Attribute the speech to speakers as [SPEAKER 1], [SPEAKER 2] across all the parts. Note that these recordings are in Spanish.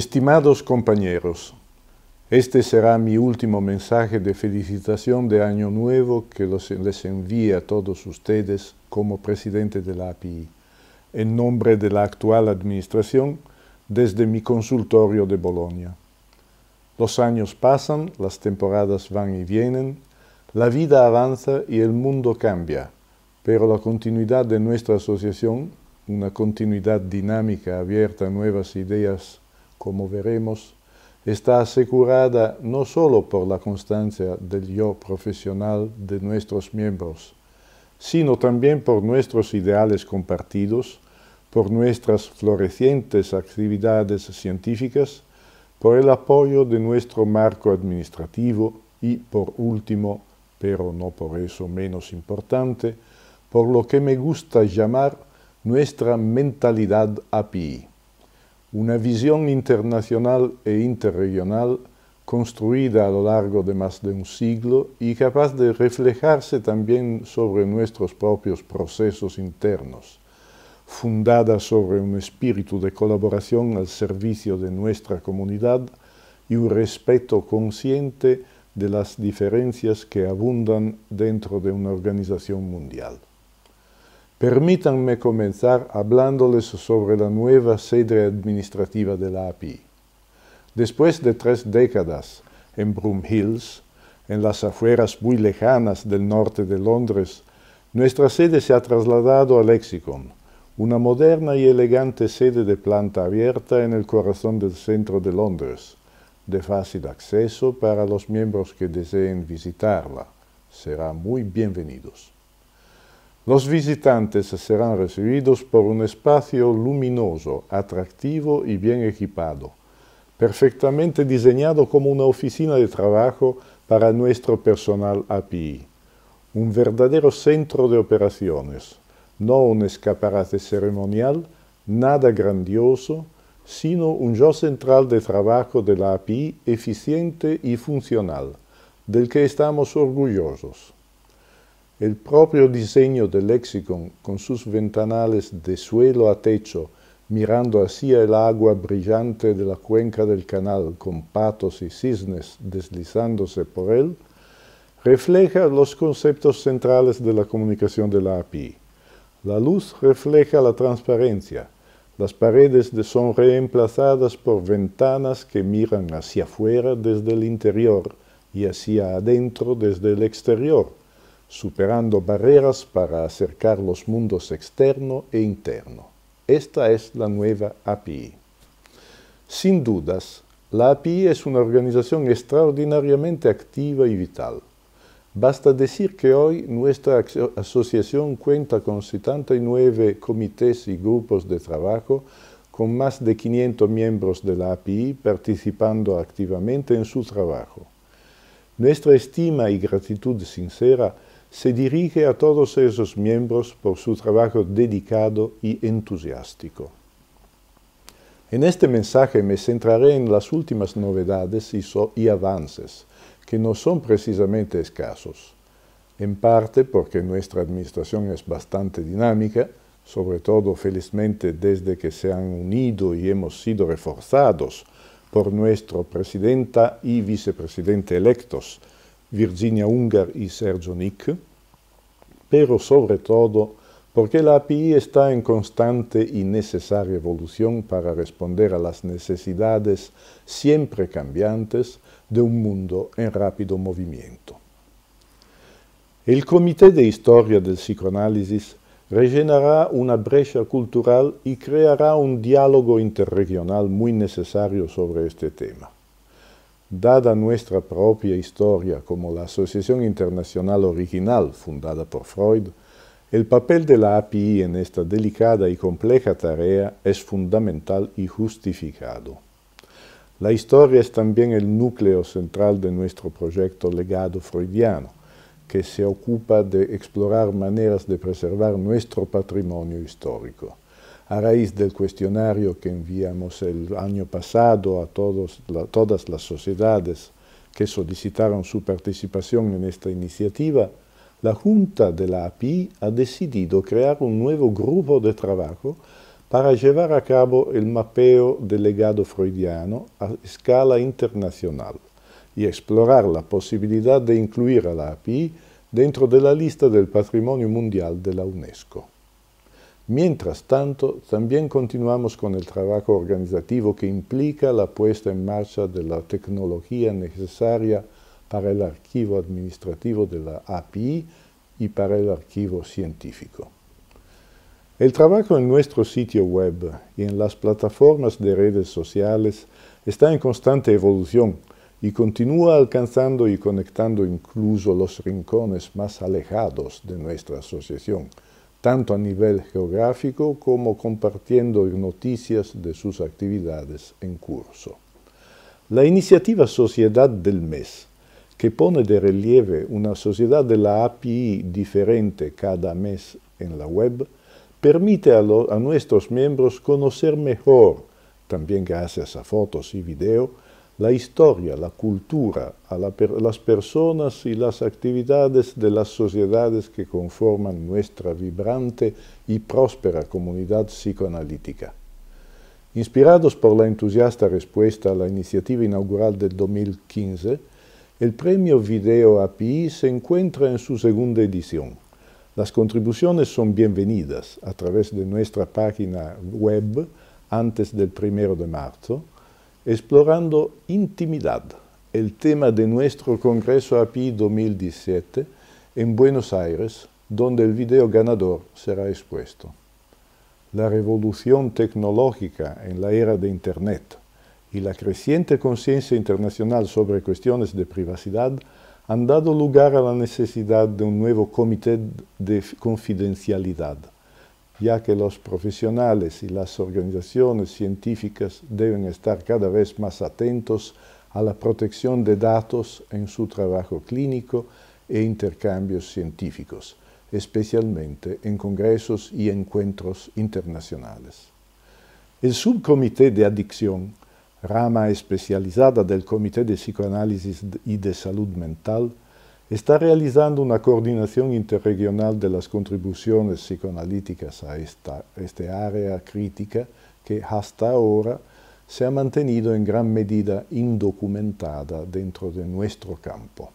[SPEAKER 1] Estimados compañeros, este será mi último mensaje de felicitación de Año Nuevo que les envíe a todos ustedes como presidente de la API, en nombre de la actual administración, desde mi consultorio de Bolonia. Los años pasan, las temporadas van y vienen, la vida avanza y el mundo cambia, pero la continuidad de nuestra asociación, una continuidad dinámica abierta a nuevas ideas como veremos, está asegurada no solo por la constancia del yo profesional de nuestros miembros, sino también por nuestros ideales compartidos, por nuestras florecientes actividades científicas, por el apoyo de nuestro marco administrativo y, por último, pero no por eso menos importante, por lo que me gusta llamar nuestra mentalidad API una visión internacional e interregional construida a lo largo de más de un siglo y capaz de reflejarse también sobre nuestros propios procesos internos, fundada sobre un espíritu de colaboración al servicio de nuestra comunidad y un respeto consciente de las diferencias que abundan dentro de una organización mundial. Permítanme comenzar hablándoles sobre la nueva sede administrativa de la API. Después de tres décadas en Broom Hills, en las afueras muy lejanas del norte de Londres, nuestra sede se ha trasladado a Lexicon, una moderna y elegante sede de planta abierta en el corazón del centro de Londres, de fácil acceso para los miembros que deseen visitarla. Serán muy bienvenidos. Los visitantes serán recibidos por un espacio luminoso, atractivo y bien equipado, perfectamente diseñado como una oficina de trabajo para nuestro personal API. Un verdadero centro de operaciones, no un escaparate ceremonial, nada grandioso, sino un yo central de trabajo de la API eficiente y funcional, del que estamos orgullosos. El propio diseño del lexicon, con sus ventanales de suelo a techo, mirando hacia el agua brillante de la cuenca del canal, con patos y cisnes deslizándose por él, refleja los conceptos centrales de la comunicación de la API. La luz refleja la transparencia. Las paredes son reemplazadas por ventanas que miran hacia afuera desde el interior y hacia adentro desde el exterior superando barreras para acercar los mundos externo e interno. Esta es la nueva API. Sin dudas, la API es una organización extraordinariamente activa y vital. Basta decir que hoy nuestra asociación cuenta con 79 comités y grupos de trabajo, con más de 500 miembros de la API participando activamente en su trabajo. Nuestra estima y gratitud sincera se dirige a todos esos miembros por su trabajo dedicado y entusiástico. En este mensaje me centraré en las últimas novedades y, avances, que no son precisamente escasos, en parte porque nuestra administración es bastante dinámica, sobre todo felizmente desde que se han unido y hemos sido reforzados por nuestro presidenta y vicepresidente electos, Virginia Ungar y Sergio Nick, pero sobre todo porque la API está en constante y necesaria evolución para responder a las necesidades siempre cambiantes de un mundo en rápido movimiento. El Comité de Historia del Psicoanálisis rellenará una brecha cultural y creará un diálogo interregional muy necesario sobre este tema dada nuestra propia historia como la Asociación Internacional Original fundada por Freud, el papel de la API en esta delicada y compleja tarea es fundamental y justificado. La historia es también el núcleo central de nuestro proyecto Legado Freudiano, que se ocupa de explorar maneras de preservar nuestro patrimonio histórico a raíz del cuestionario que enviamos el año pasado a todas las sociedades que solicitaron su participación en esta iniciativa, la Junta de la API ha decidido crear un nuevo grupo de trabajo para llevar a cabo el mapeo del legado freudiano a escala internacional y explorar la posibilidad de incluir a la API dentro de la lista del patrimonio mundial de la UNESCO. Mientras tanto, también continuamos con el trabajo organizativo que implica la puesta en marcha de la tecnología necesaria para el archivo administrativo de la API y para el archivo científico. El trabajo en nuestro sitio web y en las plataformas de redes sociales está en constante evolución y continúa alcanzando y conectando incluso los rincones más alejados de nuestra asociación tanto a nivel geográfico como compartiendo noticias de sus actividades en curso. La iniciativa Sociedad del Mes, que pone de relieve una sociedad de la API diferente cada mes en la web, permite a, nuestros miembros conocer mejor, también gracias a fotos y video, la historia, la cultura, las personas y las actividades de las sociedades que conforman nuestra vibrante y próspera comunidad psicoanalítica. Inspirados por la entusiasta respuesta a la iniciativa inaugural del 2015, el premio Video API se encuentra en su segunda edición. Las contribuciones son bienvenidas a través de nuestra página web antes del primero de marzo, explorando intimidad, el tema de nuestro Congreso API 2017 en Buenos Aires, donde el video ganador será expuesto. La revolución tecnológica en la era de Internet y la creciente conciencia internacional sobre cuestiones de privacidad han dado lugar a la necesidad de un nuevo comité de confidencialidad ya que los profesionales y las organizaciones científicas deben estar cada vez más atentos a la protección de datos en su trabajo clínico e intercambios científicos, especialmente en congresos y encuentros internacionales. El subcomité de adicción, rama especializada del Comité de Psicoanálisis y de Salud Mental, está realizando una coordinación interregional de las contribuciones psicoanalíticas a esta, este área crítica que hasta ahora se ha mantenido en gran medida indocumentada dentro de nuestro campo.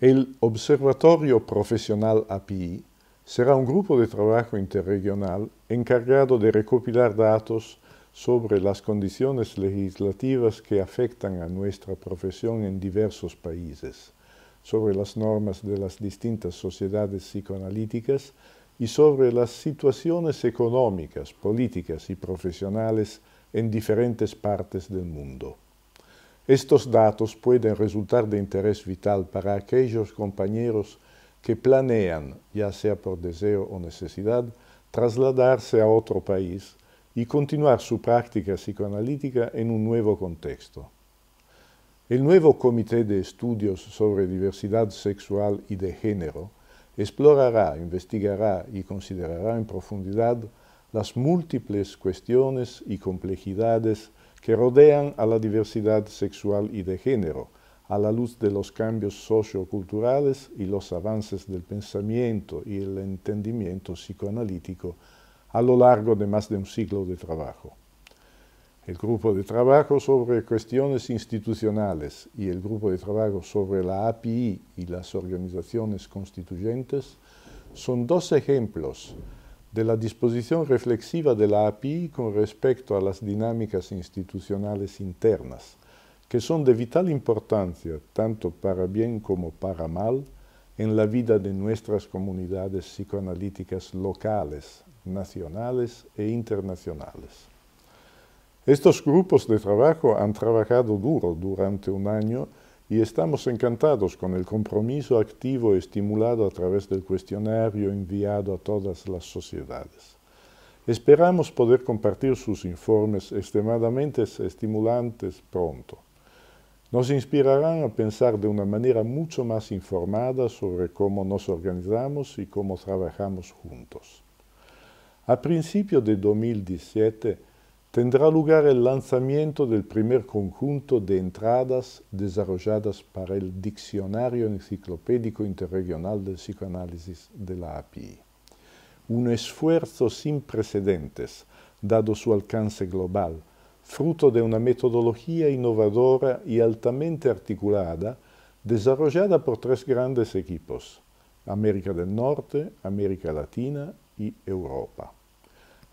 [SPEAKER 1] El Observatorio Profesional API será un grupo de trabajo interregional encargado de recopilar datos sobre las condiciones legislativas que afectan a nuestra profesión en diversos países sobre las normas de las distintas sociedades psicoanalíticas y sobre las situaciones económicas, políticas y profesionales en diferentes partes del mundo. Estos datos pueden resultar de interés vital para aquellos compañeros que planean, ya sea por deseo o necesidad, trasladarse a otro país y continuar su práctica psicoanalítica en un nuevo contexto. El nuevo Comité de Estudios sobre Diversidad Sexual y de Género explorará, investigará y considerará en profundidad las múltiples cuestiones y complejidades que rodean a la diversidad sexual y de género, a la luz de los cambios socioculturales y los avances del pensamiento y el entendimiento psicoanalítico a lo largo de más de un siglo de trabajo el grupo de trabajo sobre cuestiones institucionales y el grupo de trabajo sobre la API y las organizaciones constituyentes son dos ejemplos de la disposición reflexiva de la API con respecto a las dinámicas institucionales internas, que son de vital importancia, tanto para bien como para mal, en la vida de nuestras comunidades psicoanalíticas locales, nacionales e internacionales. Estos grupos de trabajo han trabajado duro durante un año y estamos encantados con el compromiso activo estimulado a través del cuestionario enviado a todas las sociedades. Esperamos poder compartir sus informes extremadamente estimulantes pronto. Nos inspirarán a pensar de una manera mucho más informada sobre cómo nos organizamos y cómo trabajamos juntos. A principio de 2017, tendrá lugar el lanzamiento del primer conjunto de entradas desarrolladas para el Diccionario Enciclopédico Interregional del Psicoanálisis de la API. Un esfuerzo sin precedentes, dado su alcance global, fruto de una metodología innovadora y altamente articulada, desarrollada por tres grandes equipos, América del Norte, América Latina y Europa.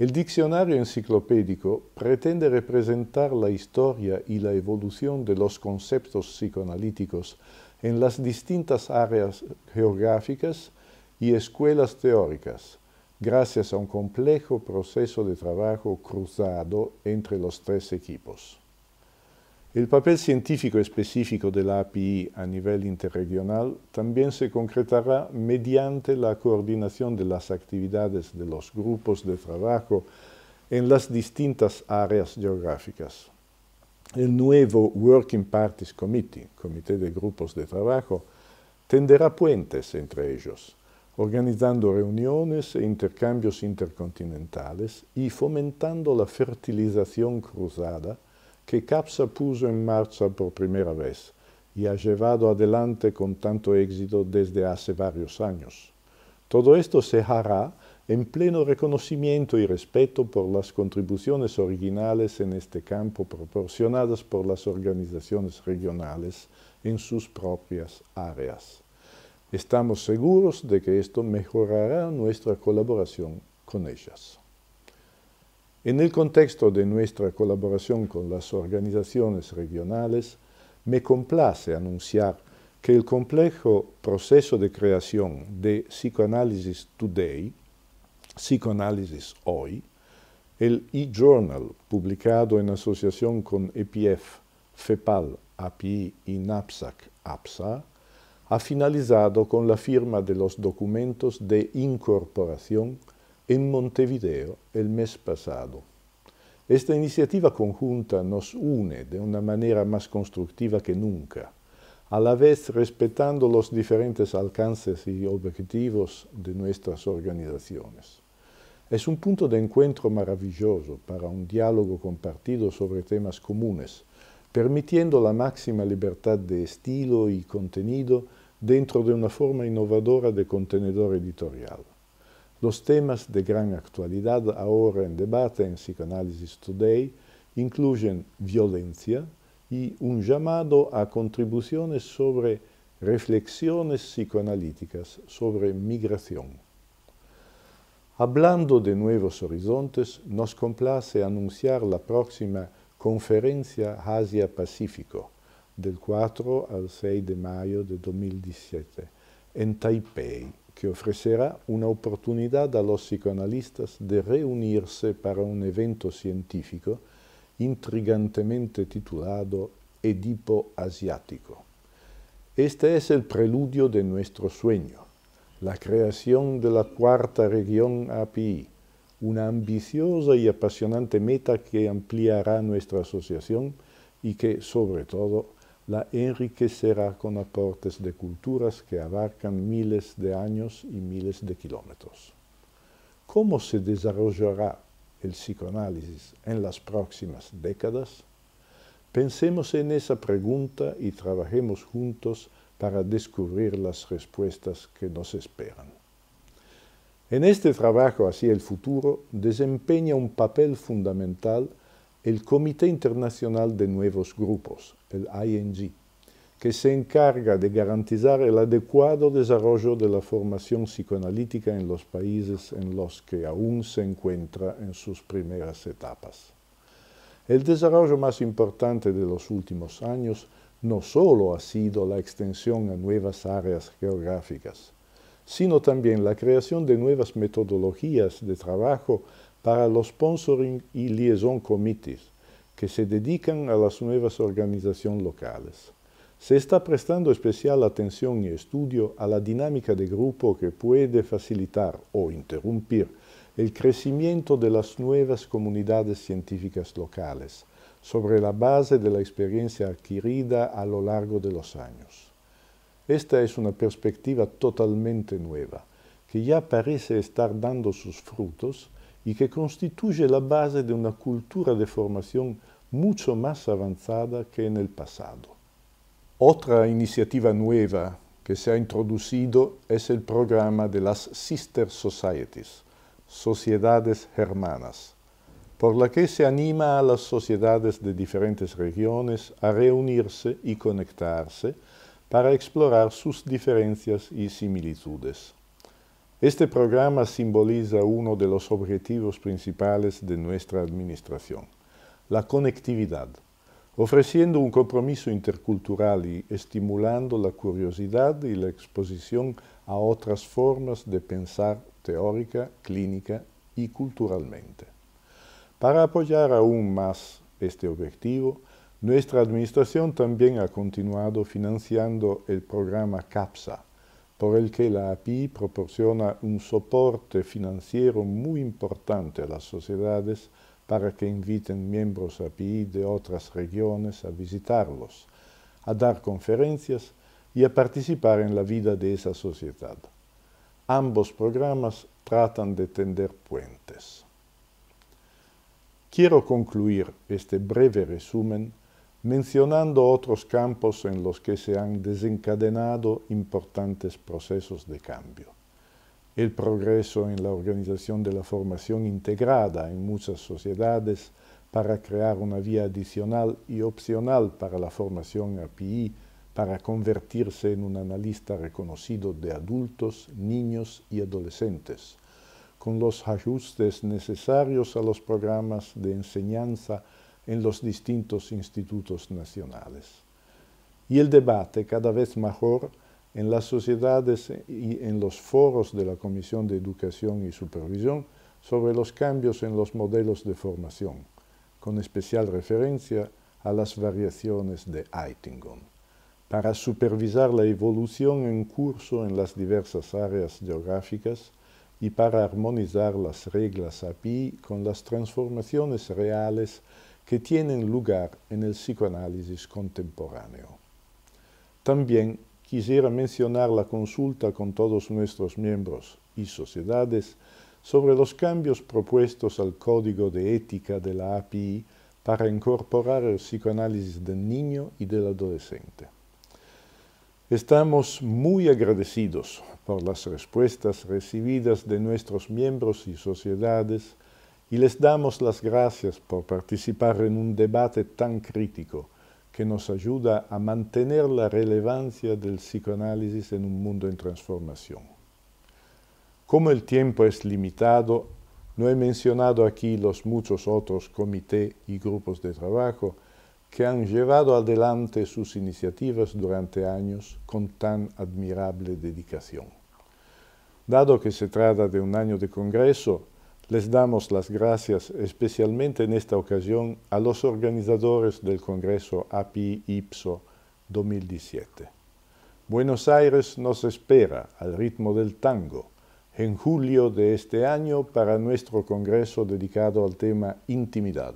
[SPEAKER 1] El diccionario enciclopédico pretende representar la historia y la evolución de los conceptos psicoanalíticos en las distintas áreas geográficas y escuelas teóricas, gracias a un complejo proceso de trabajo cruzado entre los tres equipos. El papel científico específico de la API a nivel interregional también se concretará mediante la coordinación de las actividades de los grupos de trabajo en las distintas áreas geográficas. El nuevo Working Parties Committee, Comité de Grupos de Trabajo, tenderá puentes entre ellos, organizando reuniones e intercambios intercontinentales y fomentando la fertilización cruzada que CAPSA puso en marcha por primera vez y e ha llevado adelante con tanto éxito desde hace varios años. Todo esto se hará en pleno reconocimiento y respeto por las contribuciones originales en este campo proporcionadas por las organizaciones regionales en sus propias áreas. Estamos seguros de que esto mejorará nuestra colaboración con ellas. En el contexto de nuestra colaboración con las organizaciones regionales, me complace anunciar que el complejo proceso de creación de Psychoanalysis Today, Psicoanálisis Hoy, el e-journal publicado en asociación con EPF, FEPAL, API y NAPSAC, APSA, ha finalizado con la firma de los documentos de incorporación en Montevideo el mes pasado. Esta iniciativa conjunta nos une de una manera más constructiva que nunca, a la vez respetando los diferentes alcances y objetivos de nuestras organizaciones. Es un punto de encuentro maravilloso para un diálogo compartido sobre temas comunes, permitiendo la máxima libertad de estilo y contenido dentro de una forma innovadora de contenedor editorial. Los temas de gran actualidad ahora en debate en Psychoanalysis Today incluyen violencia y un llamado a contribuciones sobre reflexiones psicoanalíticas sobre migración. Hablando de nuevos horizontes, nos complace anunciar la próxima Conferencia Asia-Pacífico del 4 al 6 de mayo de 2017 en Taipei que ofrecerá una oportunidad a los psicoanalistas de reunirse para un evento científico intrigantemente titulado Edipo Asiático. Este es el preludio de nuestro sueño, la creación de la cuarta región API, una ambiciosa y apasionante meta que ampliará nuestra asociación y que, sobre todo, la enriquecerá con aportes de culturas que abarcan miles de años y miles de kilómetros. ¿Cómo se desarrollará el psicoanálisis en las próximas décadas? Pensemos en esa pregunta y trabajemos juntos para descubrir las respuestas que nos esperan. En este trabajo hacia el futuro desempeña un papel fundamental el Comité Internacional de Nuevos Grupos, el ING, que se encarga de garantizar el adecuado desarrollo de la formación psicoanalítica en los países en los que aún se encuentra en sus primeras etapas. El desarrollo más importante de los últimos años no solo ha sido la extensión a nuevas áreas geográficas, sino también la creación de nuevas metodologías de trabajo para los sponsoring y liaison committees que se dedican a las nuevas organizaciones locales. Se está prestando especial atención y estudio a la dinámica de grupo que puede facilitar o interrumpir el crecimiento de las nuevas comunidades científicas locales sobre la base de la experiencia adquirida a lo largo de los años. Esta es una perspectiva totalmente nueva, que ya parece estar dando sus frutos y que constituye la base de una cultura de formación mucho más avanzada que en el pasado. Otra iniciativa nueva que se ha introducido es el programa de las Sister Societies, sociedades hermanas, por la que se anima a las sociedades de diferentes regiones a reunirse y conectarse para explorar sus diferencias y similitudes. Este programa simboliza uno de los objetivos principales de nuestra administración, la conectividad, ofreciendo un compromiso intercultural y estimulando la curiosidad y la exposición a otras formas de pensar teórica, clínica y culturalmente. Para apoyar aún más este objetivo, nuestra administración también ha continuado financiando el programa CAPSA, por el que la API proporciona un soporte financiero muy importante a las sociedades para que inviten miembros API de otras regiones a visitarlos, a dar conferencias y a participar en la vida de esa sociedad. Ambos programas tratan de tender puentes. Quiero concluir este breve resumen mencionando otros campos en los que se han desencadenado importantes procesos de cambio. El progreso en la organización de la formación integrada en muchas sociedades para crear una vía adicional y opcional para la formación API para convertirse en un analista reconocido de adultos, niños y adolescentes, con los ajustes necesarios a los programas de enseñanza en los distintos institutos nacionales. Y el debate cada vez mejor en las sociedades y en los foros de la Comisión de Educación y Supervisión sobre los cambios en los modelos de formación, con especial referencia a las variaciones de Eitingon, para supervisar la evolución en curso en las diversas áreas geográficas y para armonizar las reglas API con las transformaciones reales que tienen lugar en el psicoanálisis contemporáneo. También quisiera mencionar la consulta con todos nuestros miembros y sociedades sobre los cambios propuestos al Código de Ética de la API para incorporar el psicoanálisis del niño y del adolescente. Estamos muy agradecidos por las respuestas recibidas de nuestros miembros y sociedades y les damos las gracias por participar en un debate tan crítico que nos ayuda a mantener la relevancia del psicoanálisis en un mundo en transformación. Como el tiempo es limitado, no he mencionado aquí los muchos otros comités y grupos de trabajo que han llevado adelante sus iniciativas durante años con tan admirable dedicación. Dado que se trata de un año de Congreso, les damos las gracias especialmente en esta ocasión a los organizadores del Congreso API IPSO 2017. Buenos Aires nos espera al ritmo del tango en julio de este año para nuestro Congreso dedicado al tema intimidad,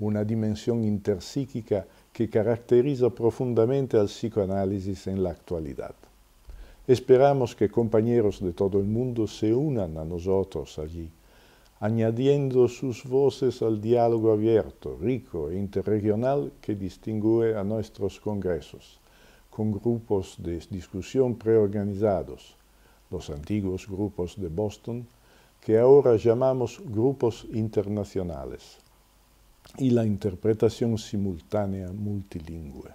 [SPEAKER 1] una dimensión interpsíquica que caracteriza profundamente al psicoanálisis en la actualidad. Esperamos que compañeros de todo el mundo se unan a nosotros allí añadiendo sus voces al diálogo abierto, rico e interregional que distingue a nuestros congresos, con grupos de discusión preorganizados, los antiguos grupos de Boston, que ahora llamamos grupos internacionales, y la interpretación simultánea multilingüe.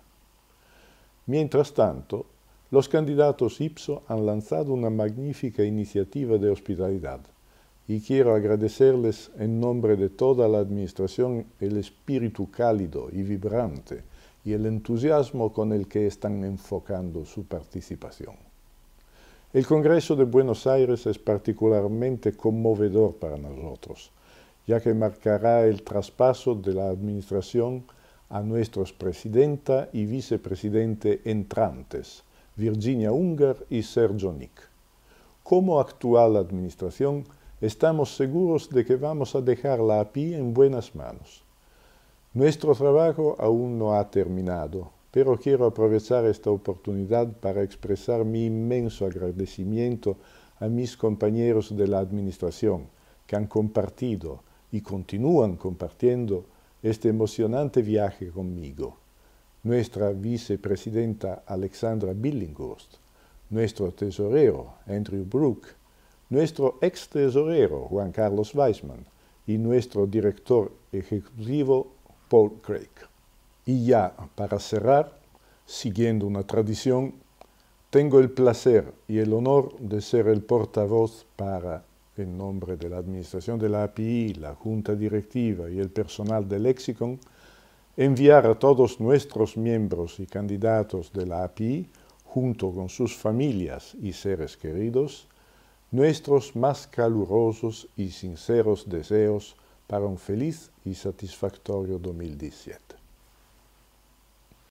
[SPEAKER 1] Mientras tanto, los candidatos IPSO han lanzado una magnífica iniciativa de hospitalidad, y quiero agradecerles en nombre de toda la Administración el espíritu cálido y vibrante y el entusiasmo con el que están enfocando su participación. El Congreso de Buenos Aires es particularmente conmovedor para nosotros, ya que marcará el traspaso de la Administración a nuestros presidenta y vicepresidente entrantes, Virginia Ungar y Sergio Nick. Como actual Administración, estamos seguros de que vamos a dejar la API en buenas manos. Nuestro trabajo aún no ha terminado, pero quiero aprovechar esta oportunidad para expresar mi inmenso agradecimiento a mis compañeros de la Administración que han compartido y continúan compartiendo este emocionante viaje conmigo. Nuestra vicepresidenta Alexandra Billinghurst, nuestro tesorero Andrew Brooke, nuestro ex tesorero Juan Carlos Weisman y nuestro director ejecutivo Paul Craig. Y ya, para cerrar, siguiendo una tradición, tengo el placer y el honor de ser el portavoz para, en nombre de la Administración de la API, la Junta Directiva y el personal de Lexicon, enviar a todos nuestros miembros y candidatos de la API, junto con sus familias y seres queridos, nuestros más calurosos y sinceros deseos para un feliz y satisfactorio 2017.